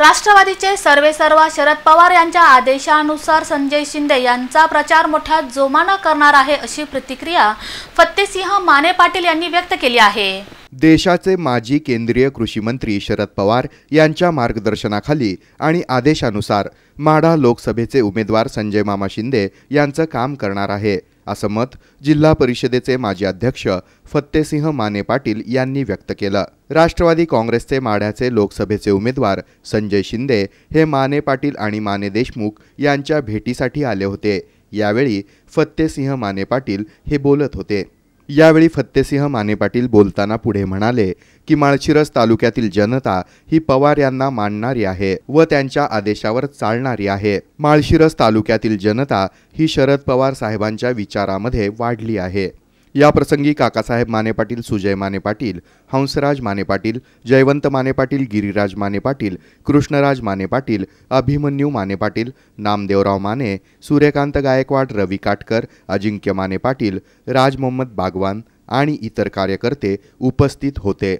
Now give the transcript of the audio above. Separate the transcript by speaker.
Speaker 1: राष्ट्रवादीचे सर्वेसर्वा शरद पवार यांच्या आदेशानुसार संजय शिंदे यांचा प्रचार मोठ्या जोमानं करणार आहे अशी प्रतिक्रिया फत्तेसिंह माने पाटील यांनी व्यक्त केली आहे
Speaker 2: देशाचे माजी केंद्रीय कृषी मंत्री शरद पवार यांच्या मार्गदर्शनाखाली आणि आदेशानुसार माढा लोकसभेचे उमेदवार संजय मामा शिंदे यांचं काम करणार आहे असं मत जिल्हा परिषदेचे माजी अध्यक्ष फत्तेसिंह माने पाटील यांनी व्यक्त केलं राष्ट्रवादी काँग्रेसचे माढ्याचे लोकसभेचे उमेदवार संजय शिंदे हे माने पाटील आणि माने देशमुख यांच्या भेटीसाठी आले होते यावेळी फत्तेसिंह माने पाटील हे बोलत होते यावेळी फत्तेसिंह माने पाटील बोलताना पुढे म्हणाले की माळशिरस तालुक्यातील जनता ही पवार यांना मानणारी आहे व त्यांच्या आदेशावर चालणारी आहे माळशिरस तालुक्यातील जनता ही शरद पवार साहेबांच्या विचारामध्ये वाढली आहे याप्रसंगी काकासाहेब माने पाटील सुजय माने पाटील हंसराज माने पाटील जयवंत माने पाटील गिरीराज माने पाटील कृष्णराज माने पाटील अभिमन्यू माने पाटील नामदेवराव माने सूर्यकांत गायकवाड रवी काटकर अजिंक्य माने पाटील राज मोहम्मद बागवान आणि इतर कार्यकर्ते उपस्थित होते